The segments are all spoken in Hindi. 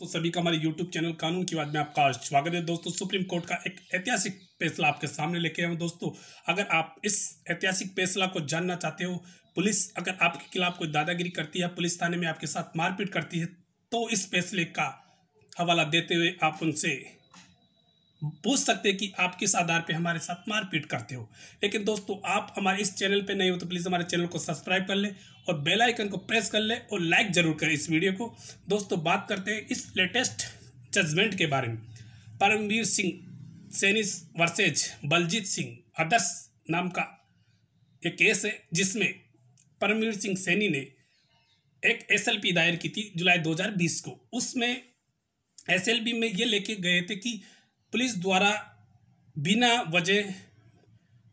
तो सभी का हमारे YouTube चैनल कानून की बात में आपका स्वागत है दोस्तों सुप्रीम कोर्ट का एक ऐतिहासिक फैसला आपके सामने लेके आए दोस्तों अगर आप इस ऐतिहासिक फैसला को जानना चाहते हो पुलिस अगर आपके खिलाफ कोई दादागिरी करती है पुलिस थाने में आपके साथ मारपीट करती है तो इस फैसले का हवाला देते हुए आप उनसे पूछ सकते हैं कि आप किस आधार पे हमारे साथ मारपीट करते हो लेकिन दोस्तों आप हमारे इस चैनल पे नए हो तो प्लीज़ हमारे चैनल को सब्सक्राइब कर लें और बेल आइकन को प्रेस कर लें और लाइक ज़रूर करें इस वीडियो को दोस्तों बात करते हैं इस लेटेस्ट जजमेंट के बारे में परमवीर सिंह सैनिस वर्सेज बलजीत सिंह आदर्श नाम का एक केस है जिसमें परमवीर सिंह सैनी ने एक एस दायर की थी जुलाई दो को उसमें एस में ये लेके गए थे कि पुलिस द्वारा बिना वजह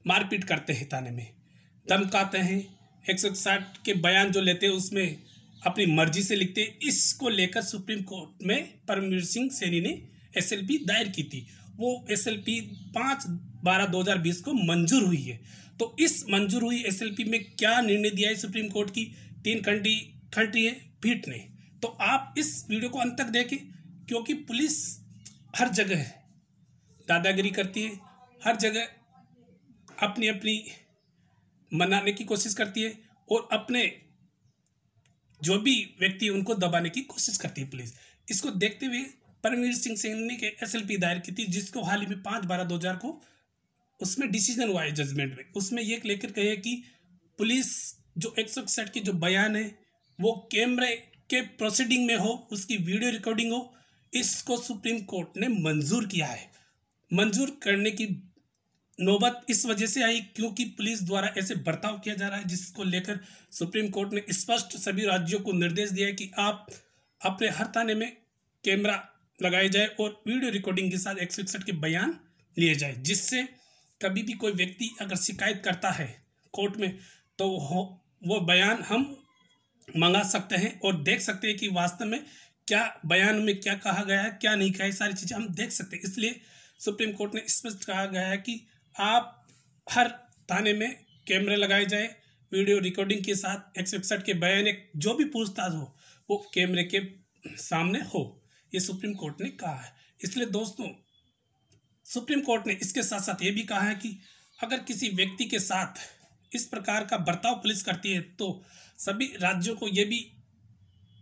मारपीट करते हैं थाने में धमकाते हैं एक सौ साठ के बयान जो लेते हैं उसमें अपनी मर्जी से लिखते हैं इसको लेकर सुप्रीम कोर्ट में परमवीर सिंह सैनी ने एसएलपी दायर की थी वो एसएलपी पाँच बारह दो हज़ार बीस को मंजूर हुई है तो इस मंजूर हुई एसएलपी में क्या निर्णय दिया है सुप्रीम कोर्ट की तीन कंट्री कंट्री है पीठ ने तो आप इस वीडियो को अंत तक देखें क्योंकि पुलिस हर जगह है दादागिरी करती है हर जगह अपनी अपनी मनाने की कोशिश करती है और अपने जो भी व्यक्ति है उनको दबाने की कोशिश करती है पुलिस इसको देखते हुए परमवीर सिंह सैनी ने एस एल पी दायर की थी जिसको हाल ही में पाँच बारह दो हज़ार को उसमें डिसीजन हुआ है जजमेंट में उसमें ये लेकर कहे कि पुलिस जो एक सौ इकसठ के जो बयान है वो कैमरे के प्रोसीडिंग में हो उसकी वीडियो रिकॉर्डिंग हो इसको सुप्रीम कोर्ट ने मंजूर किया है मंजूर करने की नौबत इस वजह से आई क्योंकि पुलिस द्वारा ऐसे बर्ताव किया जा रहा है जिसको लेकर सुप्रीम कोर्ट ने स्पष्ट सभी राज्यों को निर्देश दिया है कि आप अपने हर थाने में कैमरा लगाए जाए और वीडियो रिकॉर्डिंग के साथ एक के बयान लिए जाए जिससे कभी भी कोई व्यक्ति अगर शिकायत करता है कोर्ट में तो हो वो बयान हम मंगा सकते हैं और देख सकते हैं कि वास्तव में क्या बयान में क्या कहा गया है क्या नहीं कहा है सारी चीज़ें हम देख सकते हैं इसलिए सुप्रीम कोर्ट ने स्पष्ट कहा गया है कि आप हर थाने में कैमरे लगाए जाए वीडियो रिकॉर्डिंग के साथ एक सौ इकसठ के बयान एक जो भी पूछताछ हो वो कैमरे के सामने हो ये सुप्रीम कोर्ट ने कहा है इसलिए दोस्तों सुप्रीम कोर्ट ने इसके साथ साथ ये भी कहा है कि अगर किसी व्यक्ति के साथ इस प्रकार का बर्ताव पुलिस करती है तो सभी राज्यों को ये भी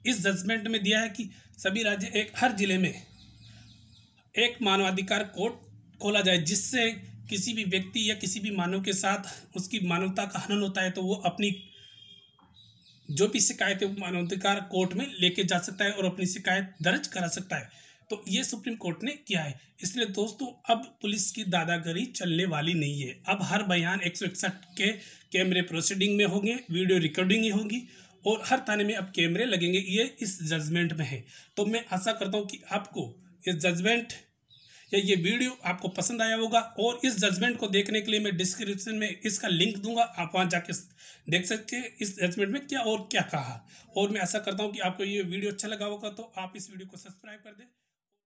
इस जजमेंट में दिया है कि सभी राज्य एक हर जिले में एक मानवाधिकार कोर्ट खोला जाए जिससे किसी भी व्यक्ति या किसी भी मानव के साथ उसकी मानवता का हनन होता है तो वो अपनी जो भी शिकायत है वो मानवाधिकार कोर्ट में लेके जा सकता है और अपनी शिकायत दर्ज करा सकता है तो ये सुप्रीम कोर्ट ने किया है इसलिए दोस्तों अब पुलिस की दादागिरी चलने वाली नहीं है अब हर बयान एक के कैमरे प्रोसीडिंग में होंगे वीडियो रिकॉर्डिंग ही होगी और हर थाने में अब कैमरे लगेंगे ये इस जजमेंट में है तो मैं आशा करता हूँ कि आपको इस जजमेंट या ये वीडियो आपको पसंद आया होगा और इस जजमेंट को देखने के लिए मैं डिस्क्रिप्शन में इसका लिंक दूंगा आप वहाँ जाके देख सकते हैं इस जजमेंट में क्या और क्या कहा और मैं ऐसा करता हूँ कि आपको ये वीडियो अच्छा लगा होगा तो आप इस वीडियो को सब्सक्राइब कर दें